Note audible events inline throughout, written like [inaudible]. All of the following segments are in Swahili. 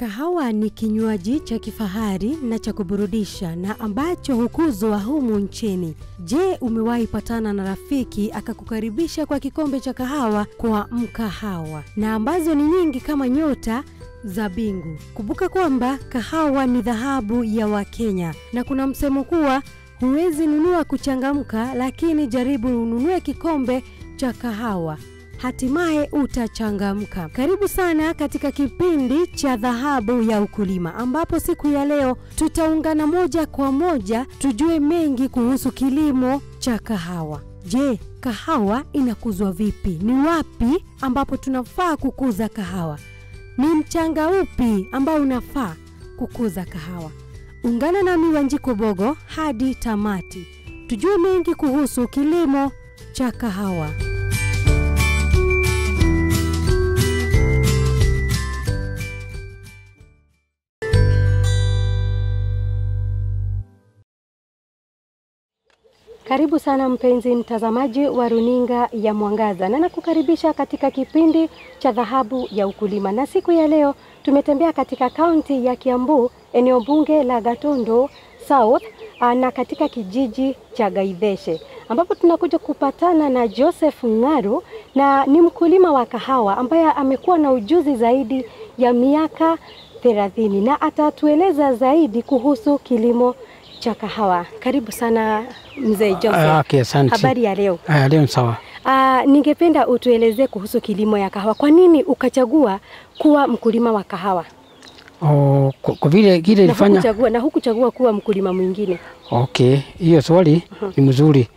Kahawa ni kinywaji cha kifahari na cha kuburudisha na ambacho hukuzwa humu nchini. Je, umewahi patana na rafiki akakukaribisha kwa kikombe cha kahawa kwa mkahawa, na ambazo ni nyingi kama nyota za bingu? Kumbuka kwamba kahawa ni dhahabu ya Wakenya na kuna msemo kuwa huwezi nunua kuchangamka, lakini jaribu ununue kikombe cha kahawa hatimaye utachangamka. Karibu sana katika kipindi cha Dhahabu ya Ukulima, ambapo siku ya leo tutaungana moja kwa moja tujue mengi kuhusu kilimo cha kahawa. Je, kahawa inakuzwa vipi? Ni wapi ambapo tunafaa kukuza kahawa? Ni mchanga upi ambao unafaa kukuza kahawa? Ungana nami Wanjiko Bogo hadi tamati tujue mengi kuhusu kilimo cha kahawa. Karibu sana mpenzi mtazamaji wa runinga ya Mwangaza, na nakukaribisha katika kipindi cha Dhahabu ya Ukulima, na siku ya leo tumetembea katika kaunti ya Kiambu, eneo bunge la Gatondo South ah, na katika kijiji cha Gaidheshe ambapo tunakuja kupatana na Joseph Ng'aru na ni mkulima wa kahawa ambaye amekuwa na ujuzi zaidi ya miaka thelathini na atatueleza zaidi kuhusu kilimo cha kahawa. Karibu sana mzee ah, Joseph. Ah, okay, asante. Habari ya leo? Aya, ah, leo sawa. Uh, ningependa utuelezee kuhusu kilimo ya kahawa. Kwa nini ukachagua kuwa mkulima wa kahawa? Oh, kwa vile kile ilifanya na hukuchagua, na hukuchagua kuwa mkulima mwingine. Okay, hiyo swali uh -huh. ni mzuri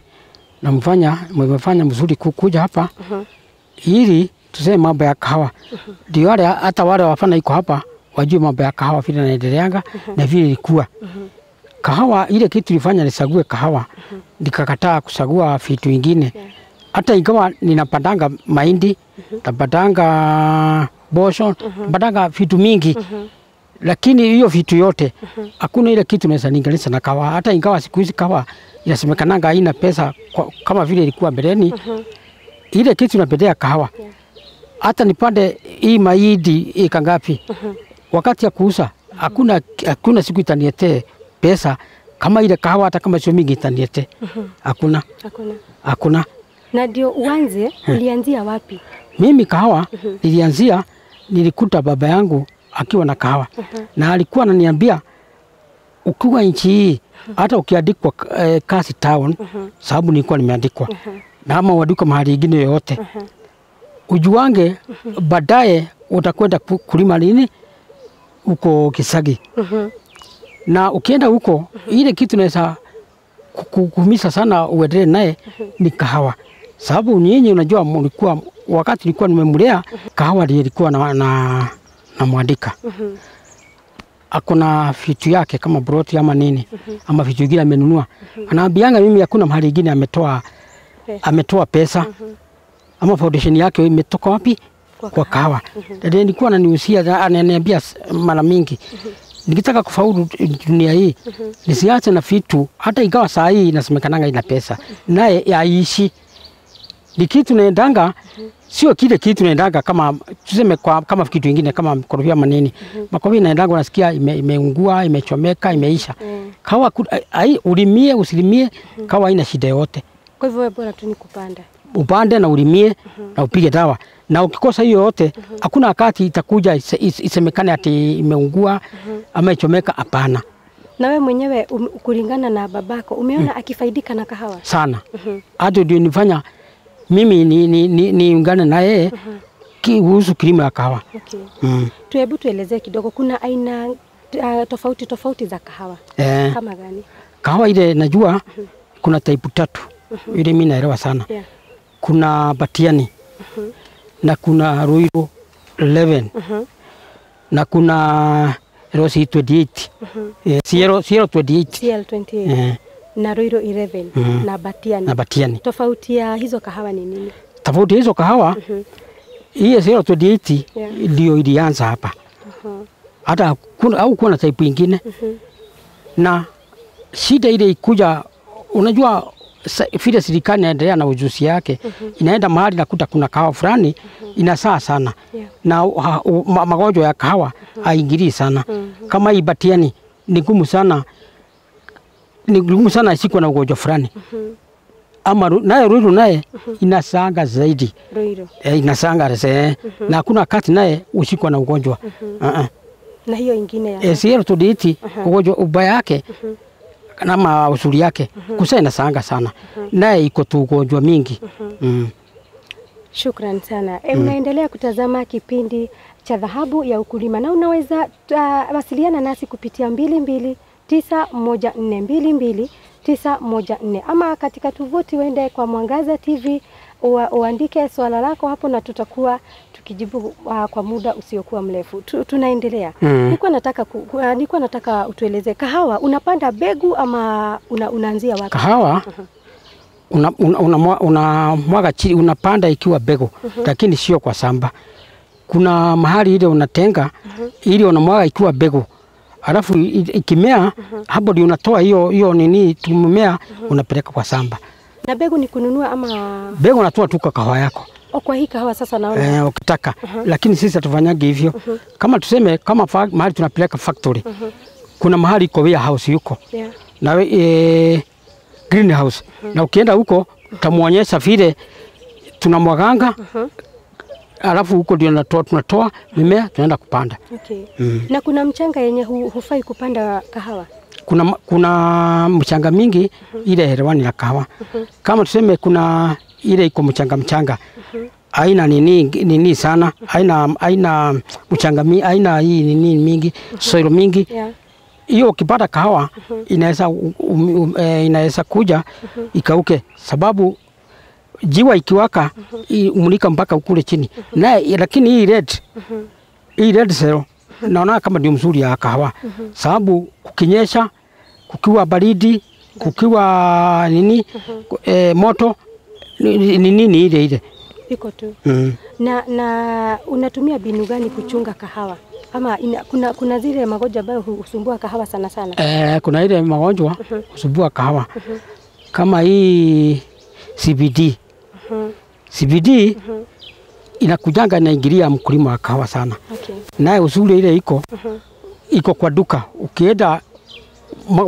na mfanya mmefanya mzuri kukuja hapa uh -huh. ili tuseme mambo ya kahawa uh-huh. ndio uh -huh. wale hata wale wafana iko hapa wajue mambo ya kahawa vile naendeleanga uh -huh. na vile ilikuwa uh -huh kahawa ile kitu ilifanya nisague kahawa mm -hmm. nikakataa kusagua vitu vingine yeah. hata ingawa ninapandanga mahindi mm -hmm. bosho bosho mm -hmm. vitu mingi mm -hmm. lakini hiyo vitu yote mhm. hakuna ile kitu naweza ninganisha na kahawa. Hata ingawa siku hizi kahawa inasemekananga haina pesa kwa, kama vile ilikuwa mbeleni, mhm. ile kitu inapendea kahawa yeah. hata nipande hii mahindi ikangapi, mhm. wakati ya kuuza hakuna, hakuna siku itanietee pesa kama ile kahawa hata kama sio mingi itaniete. Mhm. Hakuna. Hakuna. Hakuna. Na ndio uanze hmm. ulianzia wapi? Mimi kahawa mhm. nilianzia nilikuta baba yangu akiwa na kahawa mhm. na alikuwa ananiambia ukiwa nchi hii hata ukiandikwa eh, kasi town sababu nilikuwa nimeandikwa na ama waduka mahali ingine yoyote ujuange baadaye utakwenda kulima nini huko Kisagi na ukienda huko ile kitu naweza kukumisa sana uendelee naye ni kahawa, sababu nyinyi unajua mlikuwa wakati nilikuwa nimemlea kahawa ilikuwa na, na, na mwandika akuna vitu yake kama broti ama nini ama vitu vingine amenunua, anaambianga mimi hakuna mahali ingine ametoa ametoa pesa ama foundation yake imetoka wapi? Kwa kahawa. Ndio Nilikuwa ananiusia ananiambia mara mingi nikitaka kufaulu dunia hii mm -hmm. nisiache na vitu, hata ikawa saa hii inasemekananga ina pesa naye yaishi ni kitu naendanga mhm. sio kile kitu naendanga kama tuseme kwa, kama kitu kingine kama mhm. makorofia manini mm -hmm. makorofia naendanga unasikia imeungua, ime, imechomeka imeisha mm. kawa ai, ulimie usilimie mhm. kawa ina shida yote. Kwa hivyo bora tu nikupanda upande na ulimie mm -hmm. na upige dawa na ukikosa hiyo yote mm -hmm. hakuna wakati itakuja isemekane ati imeungua mm -hmm. ama ichomeka. Hapana. Na wewe mwenyewe um, kulingana na babako umeona mm. akifaidika na kahawa sana mhm. hata mm ndio nifanya mimi niungane ni, ni, ni na yeye mm kuhusu kilimo ya kahawa. Okay. Mm. Tu tuelezee kidogo, kuna aina uh, tofauti tofauti za kahawa eh, kama gani? Kahawa ile najua mm -hmm. kuna type tatu mm -hmm. ile mimi naelewa sana yeah kuna Batiani uh -huh. na kuna Ruiru 11 uh -huh. na kuna Rosi 28 uh -huh. eh, Sierra, Sierra 28 Sierra 28 eh. na Ruiru 11 uh -huh. na Batiani na Batiani. Tofauti ya hizo kahawa ni nini? Tofauti hizo kahawa uh-huh. hii Sierra 28 yeah. ndio ilianza hapa uh-huh. hata kuna, au kuna type ingine uh -huh. na shida ile ikuja, unajua vile serikali inaendelea na ujuzi yake mm -hmm. inaenda mahali nakuta kuna kahawa fulani mm -hmm. inasaa sana yeah. na magonjwa ya kahawa mm -hmm. haingilii sana mm -hmm. kama ibatiani ni ngumu sana ni ngumu sana isiko na ugonjwa fulani mm -hmm ama naye Ruiru naye mhm. inasanga zaidi E, inasanga rese mm -hmm. na kuna wakati naye usikwa na ugonjwa mm -hmm. uh -uh. na hiyo ingine ya e, uh -huh. ugonjwa ubaya yake mm -hmm nama usuri yake mm -hmm. kusa inasanga sana mm -hmm. naye iko tu ugonjwa mingi mm -hmm. mm. Shukran sana. E, mm. kutazama kipindi cha Dhahabu ya Ukulima na unaweza uh, wasiliana nasi kupitia mbili mbili tisa moja nne mbili mbili 914 ama katika tuvuti uende kwa Mwangaza TV ua, uandike swala lako hapo na tutakuwa tukijibu uh, kwa muda usiokuwa mrefu. Tu, tunaendelea. Mm. Nilikuwa nataka ku, uh, nilikuwa nataka utueleze kahawa unapanda begu ama una, unaanzia wapi? Kahawa uh-huh. una, una, una, una mwaga chini unapanda ikiwa begu mm uh-huh. -hmm. lakini sio kwa samba. Kuna mahali ile unatenga mm -hmm. ili unamwaga ikiwa begu alafu ikimea mhm. hapo ndio unatoa hiyo hiyo nini tumemea mhm. unapeleka kwa samba. Na begu ni kununua ama? begu unatoa tu kwa kahawa yako. O, oh, kwa hii kahawa sasa naona eh, ukitaka uh mhm. -huh. Lakini sisi hatufanyagi hivyo uh -huh. Kama tuseme kama fa mahali tunapeleka factory uh -huh. Kuna mahali iko warehouse yuko yeah. na e, greenhouse uh -huh. Na ukienda huko utamwonyesha vile tunamwaganga uh -huh alafu huko ndio natoa, tunatoa mimea tunaenda kupanda. Okay. Mm. Na kuna mchanga yenye hu, hufai kupanda kahawa? Kuna, kuna mchanga mingi uh mhm. -huh. ile herewani ya kahawa uh mhm. -huh. kama tuseme kuna ile iko mchanga mchanga uh mhm. -huh. aina nini nini sana aina aina mchanga mi, aina hii nini mingi soil mingi yeah hiyo ukipata kahawa inaweza um, um, e, eh, inaweza kuja ikauke, sababu jiwa ikiwaka mhm. umulika mpaka ukule chini mhm. na lakini hii red mhm. hii red cell naona kama ndio mzuri ya kahawa sababu kukinyesha, kukiwa baridi, kukiwa nini mm moto ni nini ile ile iko tu mm. na, na unatumia binu gani kuchunga kahawa ama ina, kuna, kuna zile magonjwa ambayo husumbua kahawa sana sana? Eh, kuna ile magonjwa husumbua kahawa kama hii CBD uh -huh. -hmm. CBD mm -hmm. inakujanga inaingilia mkulima wa kahawa sana okay. Naye uzuri ile iko mm iko kwa duka, ukienda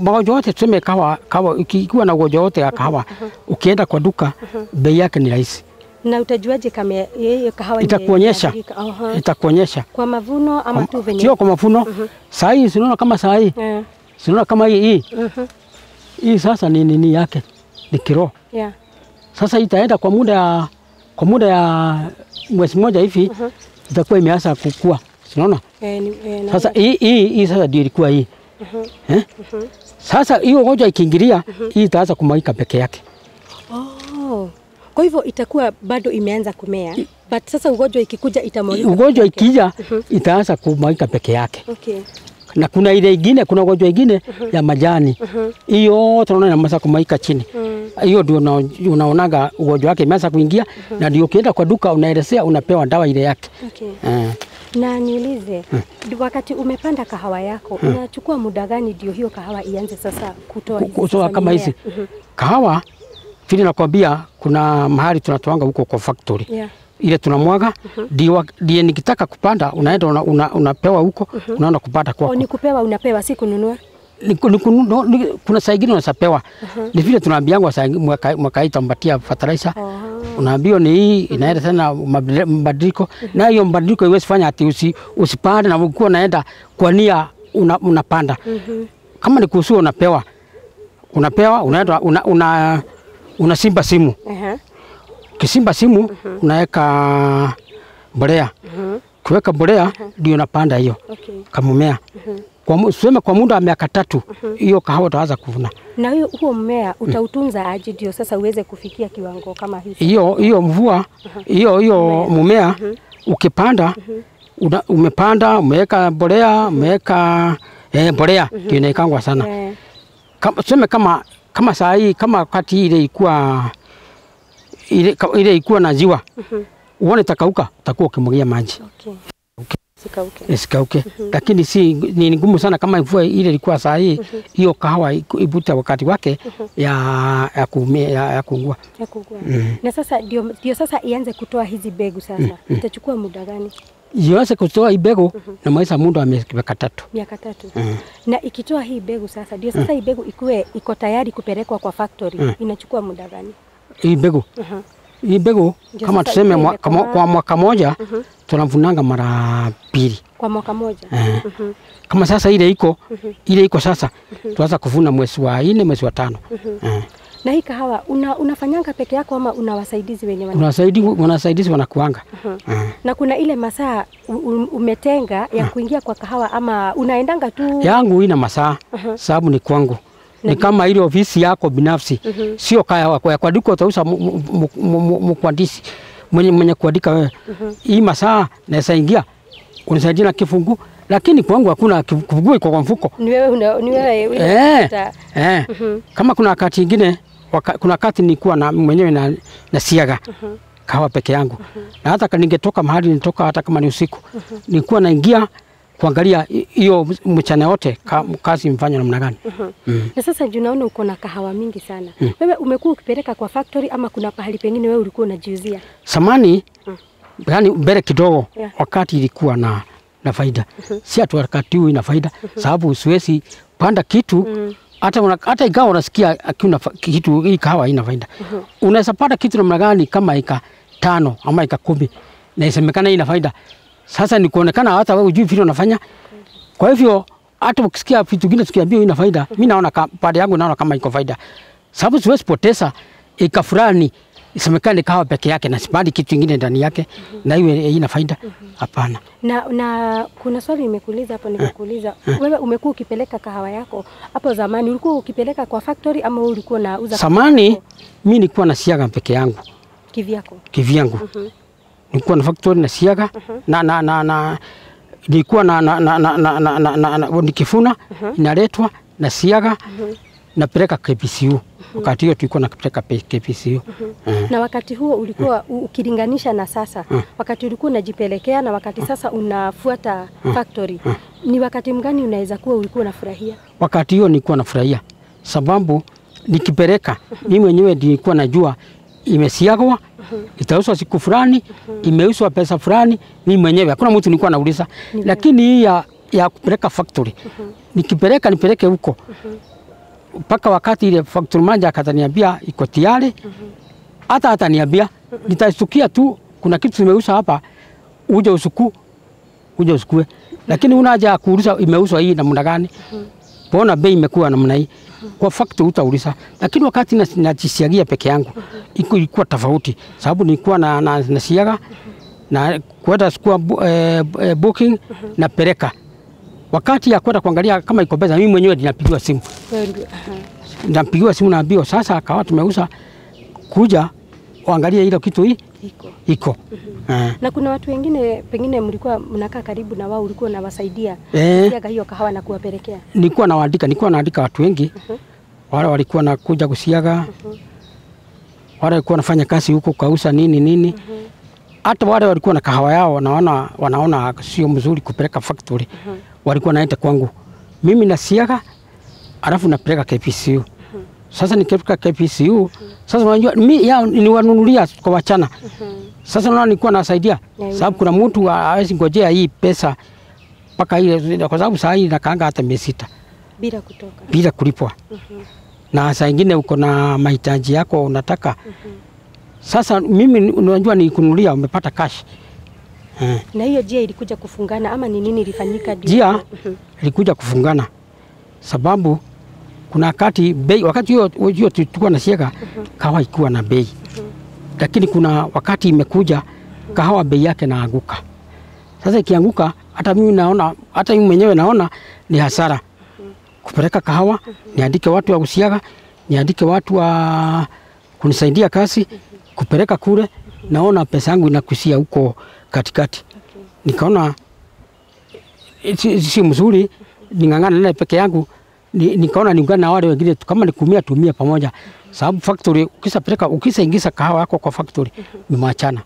magonjwa yote tuseme kahawa, kahawa ikiwa na ugonjwa wote ya kahawa mm -hmm. ukienda kwa duka mm -hmm. bei yake ni rahisi na utajuaje kama yeye kahawa ni itakuonyesha itakuonyesha kwa mavuno ama tu venye sio kwa mavuno uh -huh. saa hii sinaona kama saa hii yeah. sinaona kama hii hii uh -huh. hii sasa ni nini yake ni kiro yeah. Sasa itaenda kwa muda kwa muda ya mwezi mmoja hivi uh mhm. -huh. itakuwa imeanza kukua, unaona e, e, sasa hii hii hii sasa ndio ilikuwa hii uh mhm. -huh. eh? uh mhm. -huh. Sasa hiyo ngoja ikiingilia uh -huh. hii itaanza kumaika peke yake. Oh. Kwa hivyo itakuwa bado imeanza kumea I, but sasa ugonjwa ikikuja itamwagika. Ugonjwa ikija uh -huh. itaanza kumaika peke yake. Okay na kuna ile ingine, kuna ugonjwa ingine uh -huh. ya majani hiyo uh -huh. tunaona inaanza kumaika chini uh mm. -huh hiyo ndio unaonaga ugonjwa wake imeanza kuingia mm -hmm. na ndio ukienda kwa duka unaelezea, unapewa dawa ile yake okay. eh. Na niulize hmm. wakati umepanda kahawa yako hmm. unachukua muda gani ndio hiyo kahawa ianze sasa kutoa hizi kutoa kama hizi mm -hmm. kahawa vile nakwambia, kuna mahali tunatoanga huko kwa factory yeah ile tunamwaga ndiye uh -huh. nikitaka kupanda unaenda una, una, huko uh mhm. -huh. unaenda kupata oh, kwako. Ni kupewa unapewa, si kununua kuna saa ingine unasapewa uh-huh. ni vile tunaambiangwa mwaka hii tambatia fertilizer oh. unaambiwa ni hii uh-huh. inaenda tena mabadiliko uh-huh. na hiyo mabadiliko iwezi fanya ati usipande na ukiwa naenda kwa nia unapanda kama ni kuhusu unapewa unapewa unaenda una, una, unasimba simu kisimba simu unaweka mbolea kiweka mbolea ndio unapanda hiyo kamumea kwa, sema kwa muda wa miaka tatu mhm. hiyo uh -huh. kahawa utaanza kuvuna. Na hiyo huo mmea mm. utautunza aje ndio sasa uweze kufikia kiwango kama hicho? Hiyo hiyo mvua mhm. hiyo uh -huh. hiyo mmea uh mhm. -huh. ukipanda uh una, umepanda umeweka mbolea umeweka uh -huh. eh, mbolea uh -huh. inaikangwa sana yeah. kama, sema kama kama saa hii kama wakati ile ilikuwa ile, ile ilikuwa na ziwa uone takauka utakuwa ukimwagia maji okay isikauke, isikauke. Mm -hmm. Lakini si ni ngumu sana kama mvua ile ilikuwa saa hii mhm. hiyo, mm -hmm. kahawa ibute wakati wake mm -hmm. ya ya kuumia ya, ya kuungua ya kuungua mm -hmm. Na sasa ndio ndio sasa ianze kutoa hizi begu sasa mm -hmm. itachukua muda gani? iweze kutoa hii begu mm -hmm. na maisha mundu wa miaka tatu miaka tatu mm -hmm. na ikitoa hii begu sasa ndio mm. sasa mm -hmm. hii begu ikuwe iko tayari kupelekwa kwa factory mm -hmm. inachukua muda gani hii begu mm -hmm hii mbegu kama tuseme mwa, kama, kwa mwaka moja uh mhm. -huh. tunavunanga mara mbili kwa mwaka moja uh eh. -huh. Mhm. Uh kama sasa ile iko uh mhm. -huh. ile iko sasa uh -huh. tuanza kuvuna mwezi wa nne mwezi wa tano uh -huh. uh -huh. Na hii kahawa una, unafanyanga peke yako ama una wasaidizi wenye wana Unasaidi, wanasaidizi wanakuanga uh -huh. uh -huh. Na kuna ile masaa umetenga ya uh ah. -huh. kuingia kwa kahawa ama unaendanga tu? Yangu ina masaa uh -huh. sababu ni kwangu ni kama ile ofisi yako binafsi, mm -hmm. sio kaya wako ya kuandika. Utauza mkwandisi mwenye, mwenye kuandika wewe mm -hmm. hii masaa naweza ingia unisaidia na kifungu lakini kwangu hakuna kifungu iko kwa mfuko. Ni wewe ni wewe eh, eh. Mm -hmm. kama kuna wakati ingine waka, kuna wakati nilikuwa na mwenyewe na, na siaga mm -hmm. kahawa peke yangu mm -hmm. na hata ningetoka mahali nitoka hata kama ni usiku mm -hmm. nilikuwa naingia kuangalia hiyo mchana yote kazi mfanywa namna gani. uh -huh. mm. Na sasa ndio naona uko na kahawa mingi sana mm. Wewe umekuwa ukipeleka kwa factory ama kuna pahali pengine wewe ulikuwa unajiuzia samani? mm. Yani mbele kidogo yeah. wakati ilikuwa na na faida mm -hmm. si hatu wakati huu ina faida mm -hmm. sababu siwezi panda kitu mm hata -hmm. hata ikawa unasikia akiuna kitu hii kahawa ina faida mm -hmm. unaweza pata kitu namna gani kama ika tano ama ika kumi na isemekana ina faida sasa ni kuonekana hata wewe ujui vile unafanya. Kwa hivyo hata ukisikia vitu vingine tukiambia ina faida, mimi naona pande yangu naona kama iko faida, sababu siwezi poteza eka fulani isemekane kawa peke yake na sipandi kitu kingine ndani yake mm -hmm. na iwe ina faida hapana. Mm -hmm. Na, na kuna swali nimekuuliza hapo, nimekuuliza eh, eh. wewe umekuwa ukipeleka kahawa yako hapo zamani, ulikuwa ukipeleka kwa factory ama ulikuwa unauza? Zamani mimi nilikuwa na siaga peke yangu kivyako, kivyangu mm -hmm nilikuwa na factory na siaga na, na, na, na nilikuwa na, na, na, na, na, na, na, na, na nikifuna uh -huh. inaletwa na siaga napeleka KPCU wakati hiyo tulikuwa napeleka KPCU. Na wakati huo ulikuwa ukilinganisha na sasa wakati ulikuwa unajipelekea na wakati sasa unafuata factory ni wakati mgani unaweza kuwa ulikuwa unafurahia? Wakati hiyo nilikuwa nafurahia sababu nikipeleka mimi mwenyewe nilikuwa najua imesiagwa itauswa siku fulani, imeuswa pesa fulani, mimi mwenyewe hakuna mtu nilikuwa nauliza. Lakini hii ya, ya kupeleka factory nikipeleka nipeleke huko mpaka wakati ile factory manager akataniambia iko tayari, hata ataniambia nitashtukia tu kuna kitu kimeuza hapa, uje usuku uje usukue, lakini unaja kuuliza imeuswa hii namna gani. Mbona bei imekuwa namna hii? Kwa fakti utauliza, lakini wakati najisiagia peke yangu ilikuwa tofauti, sababu nilikuwa na, na, nasiaga na kwenda sikuwa eh, eh, booking na pereka wakati ya kwenda kuangalia kama iko pesa, mimi mwenyewe ninapigiwa simu, ndampigiwa simu, naambiwa sasa kawa tumeuza kuja uangalie hilo kitu hii iko, iko. Mm -hmm. Na kuna watu wengine pengine mlikuwa mnakaa karibu na wao, ulikuwa unawasaidia eh, siaga hiyo kahawa na kuwapelekea? Nilikuwa nawaandika, nilikuwa naandika watu wengi mm -hmm. Wale walikuwa nakuja kusiaga mm -hmm. Wale walikuwa wanafanya kazi huko kausa nini nini mm -hmm. Hata wale walikuwa na kahawa yao wanaona, wanaona sio mzuri kupeleka factory uh mhm. -huh. Walikuwa naenda kwangu mimi nasiaga, alafu napeleka KPCU Uh -huh. Sasa nikifika KPCU sasa, unajua mimi ya niwanunulia kwa wachana. Sasa naona nilikuwa nasaidia, sababu kuna mtu hawezi ngojea hii pesa mpaka ile, kwa sababu saa hii nakaanga hata miezi sita bila kutoka, bila kulipwa. Mhm. Na saa ingine uko na mahitaji yako unataka. Mhm. Sasa mimi unajua nikunulia, umepata cash eh. Na hiyo jia ilikuja kufungana ama ni nini ilifanyika? Jia mhm. ilikuja kufungana sababu kuna wakati bei, wakati hiyo hiyo tulikuwa na sieka kahawa ikiwa na bei, lakini kuna wakati imekuja kahawa bei yake naanguka. Sasa ikianguka, hata mimi naona, hata mimi mwenyewe naona ni hasara kupeleka kahawa, niandike watu wa kusiaga, niandike watu wa kunisaidia kazi, kupeleka kule, naona pesa yangu inakusia huko katikati. Nikaona si, si mzuri, ning'ang'ana naye peke yangu ni, nikaona niungana na wale wengine kama ni kumia tumia pamoja, sababu factory ukisapeleka ukisaingiza kahawa yako kwa factory mhm. ni mwachana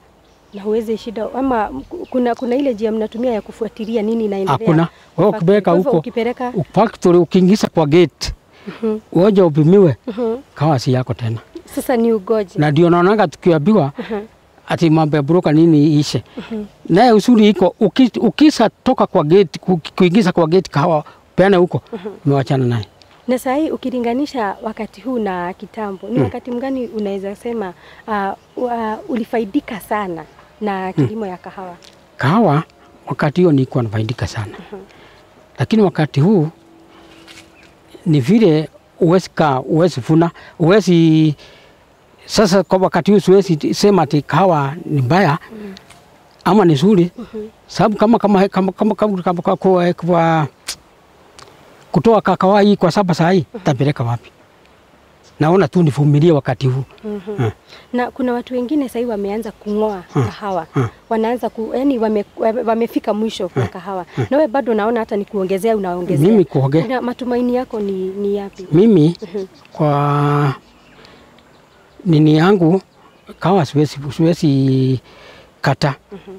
na huwezi shida ama kuna, kuna ile njia mnatumia ya kufuatilia nini inaendelea? Hakuna. Wewe ukipeleka huko ukipeleka factory ukiingiza kwa gate mm -hmm. uoja upimiwe mm -hmm. kawa si yako tena. Sasa ni ugoje, na ndio naonanga tukiambiwa mm -hmm. ati mambo ya broker nini ishe. mm -hmm. Naye usuri iko ukisa toka kwa gate kuingiza kwa gate kahawa tupeane huko, umewachana naye. Na saa hii ukilinganisha wakati huu na kitambo, ni wakati mgani unaweza sema uh, uh, ulifaidika sana na kilimo ya kahawa? Kahawa wakati hiyo nilikuwa nafaidika sana Lakini wakati huu ni vile uwezi ka uwezi vuna, uwezi sasa. Kwa wakati huu siwezi sema ati kahawa ni mbaya ama ni nzuri, sababu kama kama kama kama kama kwa kutoa kakawa hii kwa saba saa hii tapeleka wapi? Naona tu nivumilie wakati huu. mm -hmm. Eh. ha. Na kuna watu wengine sasa hivi wameanza kung'oa eh. kahawa ha. Eh. Wanaanza ku, yani wamefika wame, mwisho kwa kahawa ha. Na wewe bado naona hata nikuongezea unaongezea. Mimi kuongea. Na matumaini yako ni, ni yapi? Mimi mm -hmm. kwa nini yangu kahawa siwezi, siwezi kata mm -hmm.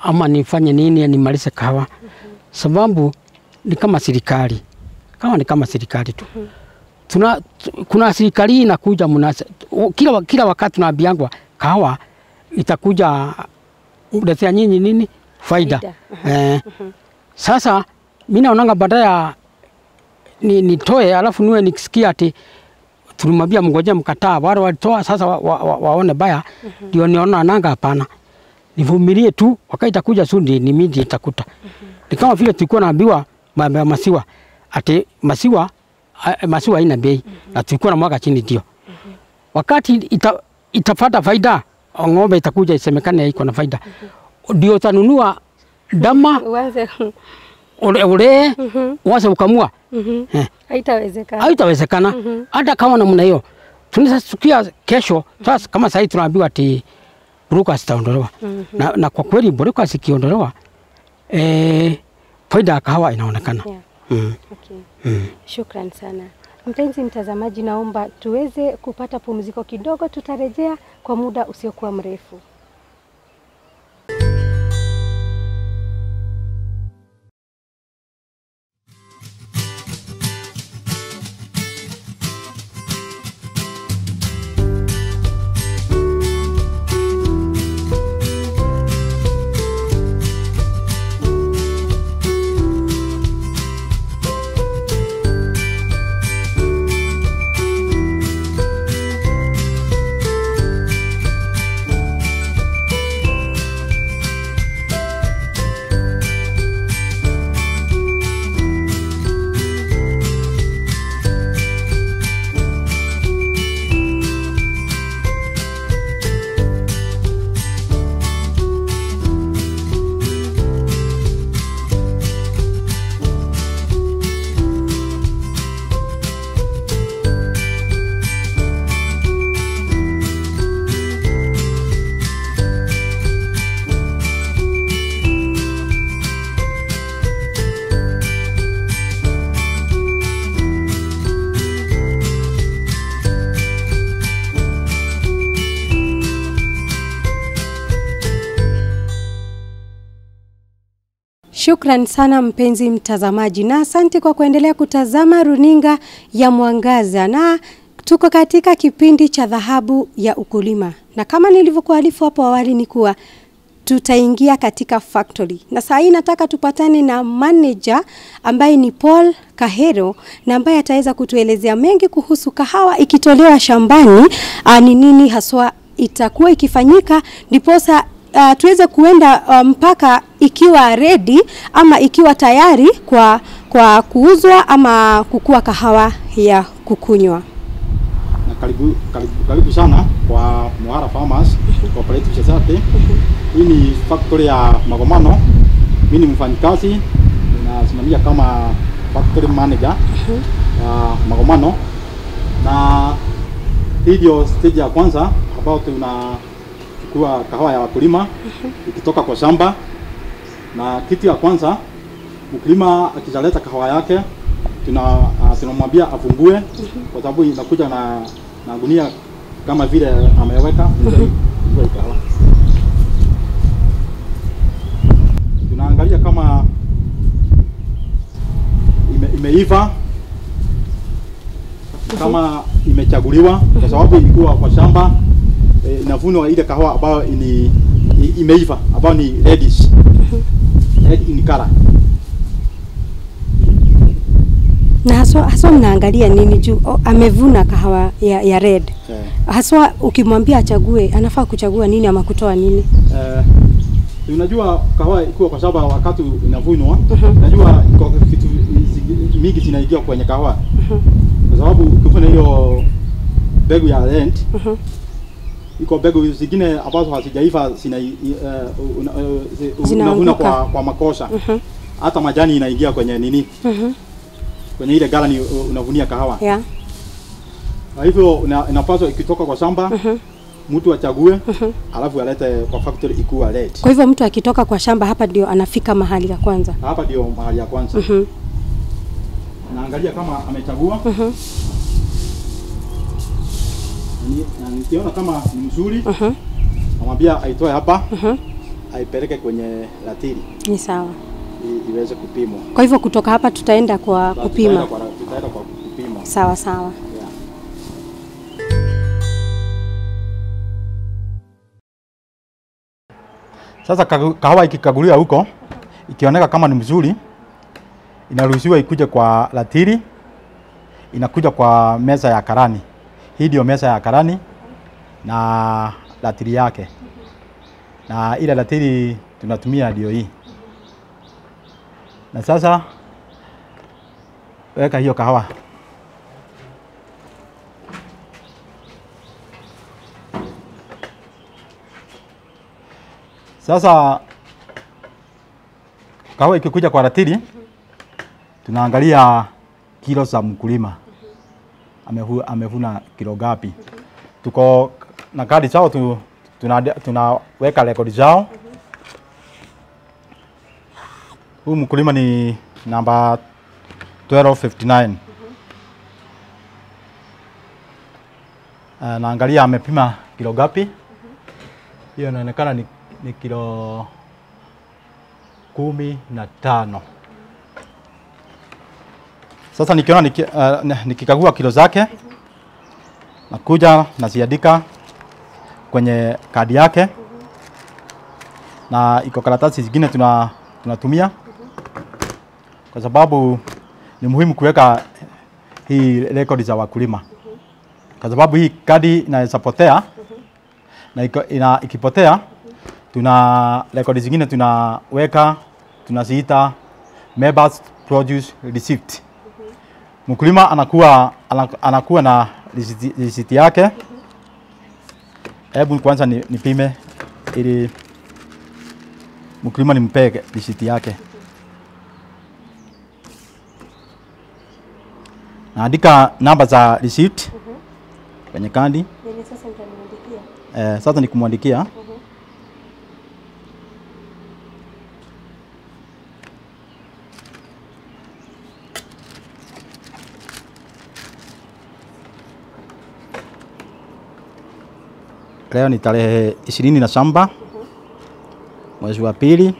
ama nifanye nini nimalize kahawa mm -hmm. sababu ni kama serikali, kama ni kama serikali tu Tuna, kuna serikali inakuja mnasa, kila, kila wakati tunaambiangwa kahawa itakuja letea nyinyi nini faida, faida. Eh, uh-huh. Uh-huh. Sasa mimi naonanga ya ni, nitoe alafu niwe nikisikia ati tulimwambia mngoje mkataa, wale walitoa sasa wa, wa, wa, waone baya uh-huh. ndio. Niona nanga hapana, nivumilie tu, wakati itakuja sudi ni mimi nitakuta Ni kama vile tulikuwa naambiwa ma, ma, masiwa ati masiwa a, masiwa ina bei mm -hmm. na tulikuwa na mwaga chini ndio mm -hmm. wakati ita, itafata faida ng'ombe itakuja isemekane iko na faida mhm. ndio mm -hmm. utanunua dama ulee [laughs] ule, mhm. uanze ukamua mhm. eh. haitawezekana haitawezekana hata kama namna hiyo tunasikia kesho sasa kama sasa tunaambiwa ati Burukas itaondolewa na, na kwa kweli Burukas ikiondolewa eh, faida ya kahawa inaonekana yeah. mm. Okay. Mm. Shukran sana mpenzi mtazamaji, naomba tuweze kupata pumziko kidogo, tutarejea kwa muda usiokuwa mrefu. Shukran sana mpenzi mtazamaji, na asante kwa kuendelea kutazama runinga ya Mwangaza, na tuko katika kipindi cha dhahabu ya ukulima, na kama nilivyokuarifu hapo awali ni kuwa tutaingia katika factory, na saa hii nataka tupatane na manager ambaye ni Paul Kahero na ambaye ataweza kutuelezea mengi kuhusu kahawa ikitolewa shambani ah, ni nini haswa itakuwa ikifanyika ndiposa uh, tuweze kuenda uh, mpaka um, ikiwa ready ama ikiwa tayari kwa, kwa kuuzwa ama kukua kahawa ya kukunywa. Na karibu, karibu, karibu sana kwa Mwara Farmers Cooperative Society. Hii ni factory ya Magomano. Mimi ni mfanyikazi nasimamia kama factory manager wa uh, Magomano, na hivyo stage ya kwanza about una kuwa kahawa ya wakulima mhm. ikitoka kwa shamba, na kitu ya kwanza mkulima akishaleta kahawa yake tuna ah, tunamwambia afungue, mhm. kwa sababu inakuja na, na gunia kama vile ameweka mhm. kahawa. Tunaangalia kama ime, imeiva kama imechaguliwa, kwa sababu ilikuwa kwa shamba eh, navunwa ile kahawa ambayo ni imeiva ambayo ni reddish red in color. Na haswa haswa mnaangalia nini juu oh, amevuna kahawa ya, ya red okay. Eh. Haswa ukimwambia achague anafaa kuchagua nini ama kutoa nini? Uh, unajua kahawa ikiwa kwa sababu wakati inavunwa mhm. uh -huh. iko kitu mingi zinaingia kwenye kahawa uh mhm. -huh. Kwa sababu ukivuna hiyo mbegu ya rent uh mhm. -huh iko mbegu zingine ambazo hazijaiva zina uh, eh, unavuna eh, kwa, kwa makosha uh mhm. -huh. hata majani inaingia kwenye nini uh mhm. -huh. kwenye ile gala ni eh, unavunia kahawa yeah. Kwa hivyo inapaswa ikitoka kwa shamba uh mhm. -huh mtu achague uh -huh. alafu alete kwa factory ikuwa late. Kwa hivyo mtu akitoka kwa shamba hapa ndio anafika mahali ya kwanza, hapa ndio mahali ya kwanza uh -huh. naangalia kama amechagua uh -huh nikiona kama ni mzuri uh-huh. namwambia aitoe hapa uh-huh. aipeleke kwenye latiri. Ni sawa iweze kupimwa. Kwa hivyo kutoka hapa tutaenda kwa kupima. Tutaenda kwa, tutaenda kwa kupima. Sawa sawa. Sasa kahawa ikikaguliwa huko ikioneka kama ni mzuri, inaruhusiwa ikuje kwa latiri, inakuja kwa meza ya karani hii ndio meza ya karani na ratili yake, na ile ratili tunatumia ndio hii. Na sasa weka hiyo kahawa Sasa kahawa ikikuja kwa ratili, tunaangalia kilo za mkulima amehu, amevuna kilo gapi. Tuko na kadi chao tu, tunaweka tuna, rekodi zao. Huyu mkulima ni namba 1259. Uh, eh, naangalia amepima kilo gapi. Hiyo inaonekana ni, ni kilo kumi na tano. Sasa nikiona niki, uh, nikikagua kilo zake nakuja naziandika kwenye kadi yake na iko karatasi zingine tuna, tunatumia kwa sababu ni muhimu kuweka hii rekodi za wakulima kwa sababu hii kadi inaweza potea na iko, ina, ikipotea tuna rekodi zingine tunaweka tunaziita Members Produce Receipt. Mm -hmm mkulima anakuwa, anakuwa na risiti, yake. Hebu kwanza nipime ili mkulima nimpee risiti yake. Naandika namba za risiti mhm. kwenye kandi. Sasa nikumwandikia. Eh, sasa nikumwandikia. Leo ni tarehe ishirini na saba mwezi wa pili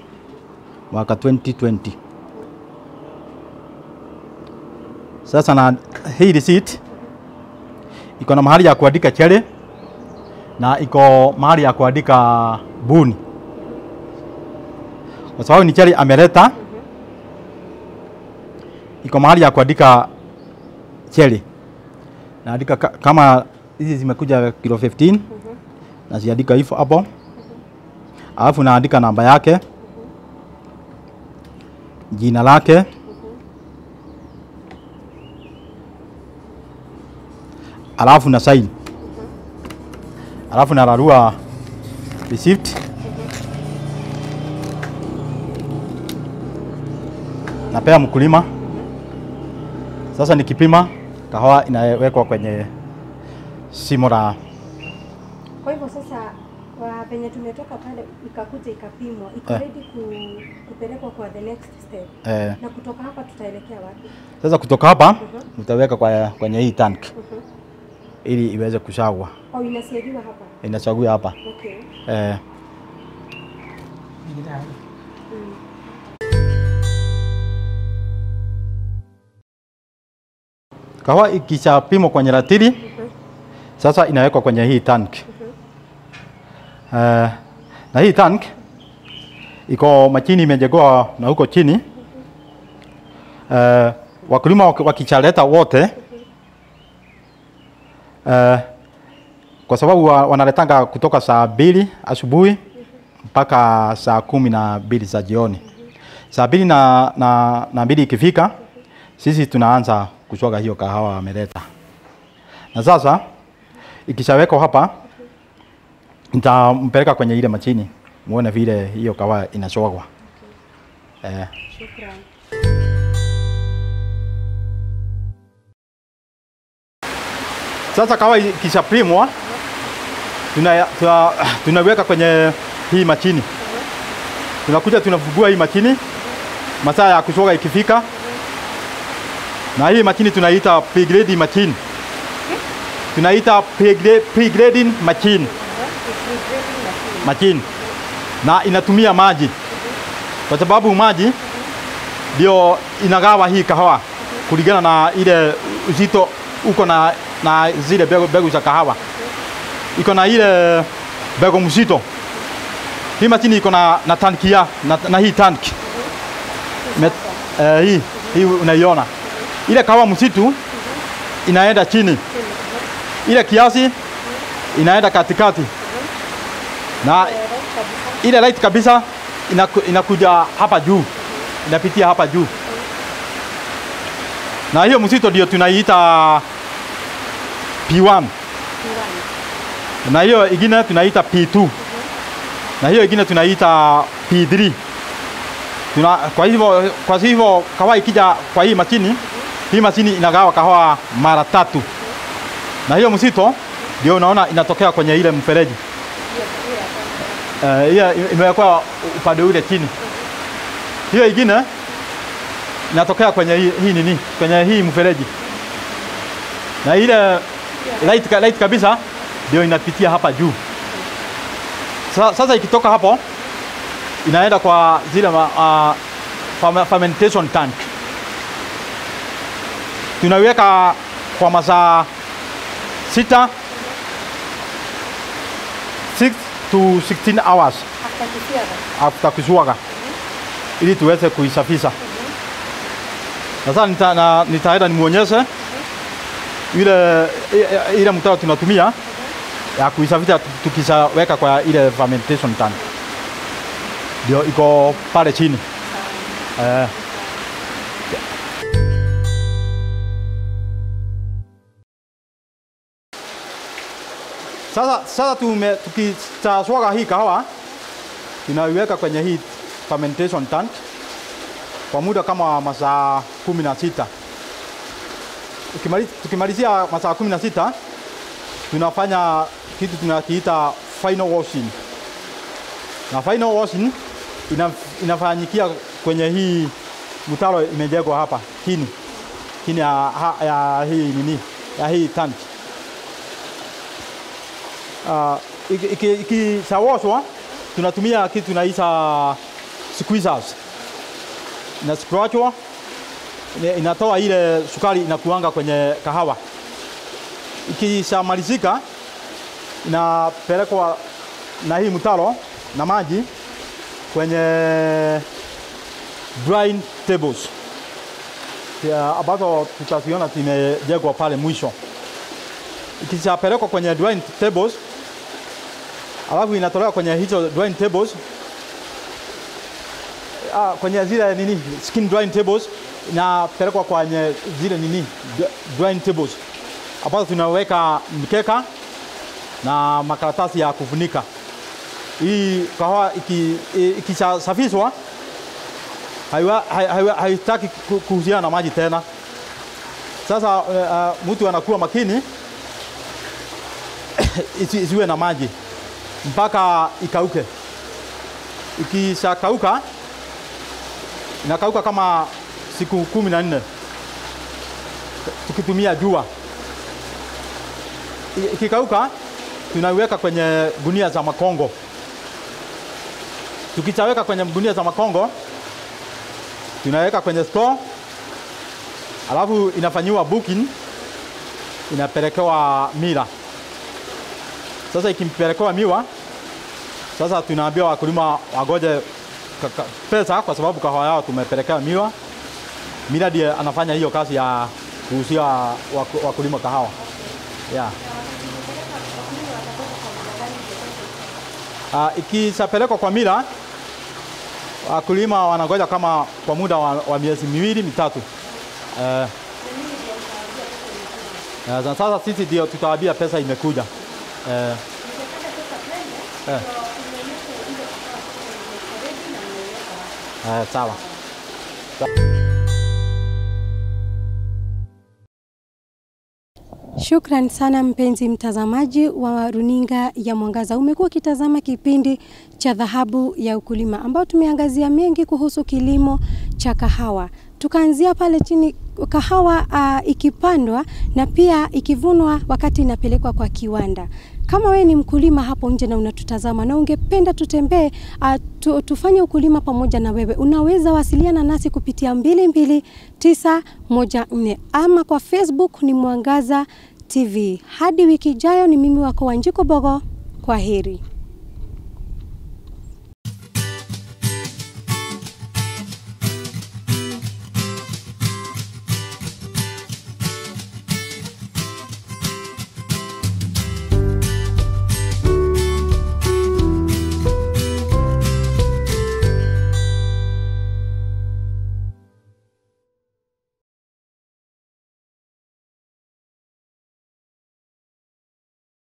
mwaka 2020. Sasa na hii receipt iko na mahali ya kuandika chele na iko mahali ya kuandika buni, kwa sababu ni chele ameleta, iko mahali ya kuandika chele naandika kama hizi zimekuja kilo 15 naziandika hivyo hapo, alafu naandika namba yake, jina lake, alafu na sign, alafu nararua receipt napea mkulima. Sasa nikipima kahawa inawekwa kwenye simu la kwa hivyo sasa penye tumetoka pale ikakuja ikapimwa iko ready ku, kupelekwa kwa the next step. Eh. Na kutoka hapa tutaelekea wapi? Sasa kutoka hapa uh-huh. Mhm. utaweka kwa kwenye hii tank uh-huh. ili iweze kushagwa. Oh, inasiagiwa hapa? inachagua hapa. Okay. Eh. Mm. Kahawa ikishapimwa kwenye ratili, uh-huh. sasa inawekwa kwenye hii tanki na hii tank iko machini imejengwa na huko chini uh, wakulima wakichaleta wote uh, kwa sababu wanaletanga kutoka saa mbili asubuhi mpaka saa kumi na mbili za jioni. Saa mbili na, na, na mbili ikifika, sisi tunaanza kuswaga hiyo kahawa ameleta, na sasa ikishawekwa hapa nitampeleka kwenye ile machini muone vile hiyo kawa inachogwa. Okay. Eh. Sasa kawa ikishapimwa tuna, tuna, tunaweka kwenye hii machini, tunakuja tunafugua hii machini masaa ya kushoga ikifika, na hii machini tunaita pigrading machine, tunaita pigrading machine machine na inatumia maji, kwa sababu maji ndio inagawa hii kahawa kulingana na ile uzito uko na, na zile begu, begu za kahawa iko na ile bego mzito. Hii machine iko na, na tanki ya na, na hii tanki Met, eh, hii, hii unaiona ile kahawa msitu inaenda chini, ile kiasi inaenda katikati na ile light kabisa inaku, inakuja hapa juu, inapitia hapa juu, na hiyo msito ndio tunaiita P1 na hiyo ingine tunaita P2 na hiyo ingine tunaita P3 tuna, kwa hivyo kwa hivyo kahawa ikija kwa hii mashini hii mashini inagawa kahawa mara tatu, na hiyo msito ndio unaona inatokea kwenye ile mfereji hiyo eh, uh, imewekwa upande ule chini. Hiyo ingine inatokea kwenye hii, nini, kwenye hii mfereji, na ile light, light kabisa ndio inapitia hapa juu. sasa ikitoka hapo inaenda kwa zile uh, fermentation tank tunaiweka kwa masaa sita six to 16 hours after kusiaga, after kusiaga. Mm -hmm. ili tuweze kuisafisha mm -hmm. Nasa, nita, na sasa nitaenda nimuonyeshe mm -hmm. ile ile mtaro tunatumia mm -hmm. ya kuisafisha tukishaweka kwa ile fermentation tank, mm-hmm. ndio iko pale chini mm-hmm. eh. Sasa, sasa tume tukichaswaga hii kahawa tunaiweka kwenye hii fermentation tank kwa muda kama masaa kumi na sita. Tukimalizia masaa kumi na sita tunafanya kitu tunakiita final washing, na final washing ina, inafanyikia kwenye hii mtaro imejengwa hapa chini chini ya, ya, ya hii nini ya hii tanki uh, ah, ikishawoshwa ah, tunatumia kitu tunaita squeezers, na inascratchwa ah, inatoa ile sukari inakuanga kwenye kahawa. Ikishamalizika inapelekwa na hii mtaro na maji kwenye drying tables ambazo tutaziona zimejengwa pale mwisho. Ikishapelekwa kwenye drying tables alafu inatolewa kwenye hizo drying tables ah, kwenye zile nini skin drying tables na pelekwa kwenye zile nini drying tables ambazo tunaweka mkeka na makaratasi ya kufunika. Hii kahawa ikishasafishwa haitaki kuhusiana na maji tena. Sasa uh, mtu anakuwa makini [coughs] isiwe na maji mpaka ikauke. Ikishakauka inakauka kama siku kumi na nne tukitumia jua. Ikikauka tunaiweka kwenye gunia za makongo. Tukichaweka kwenye gunia za makongo, tunaweka kwenye store, alafu inafanyiwa booking, inapelekewa mila. Sasa ikimpelekewa miwa, sasa tunaambia wakulima wagoje pesa, kwa sababu kahawa yao tumepelekea miwa. Miradi anafanya hiyo kazi ya kuuzia wakulima kahawa yeah. Uh, ikishapelekwa kwa mila wakulima wanagoja kama kwa muda wa, wa miezi miwili mitatu. Uh, uh, sasa sisi ndio tutawaambia pesa imekuja. 예. Eh. Eh, Shukran sana mpenzi mtazamaji wa runinga ya Mwangaza. Umekuwa ukitazama kipindi cha Dhahabu ya Ukulima, ambao tumeangazia mengi kuhusu kilimo cha kahawa. Tukaanzia pale chini kahawa uh, ikipandwa na pia ikivunwa wakati inapelekwa kwa kiwanda. Kama wewe ni mkulima hapo nje na unatutazama na ungependa tutembee uh, tu, tufanye ukulima pamoja na wewe, unaweza wasiliana nasi kupitia mbili mbili tisa moja nne ama kwa Facebook ni Mwangaza TV. Hadi wiki ijayo, ni mimi wako Wanjiko Bogo, kwa heri.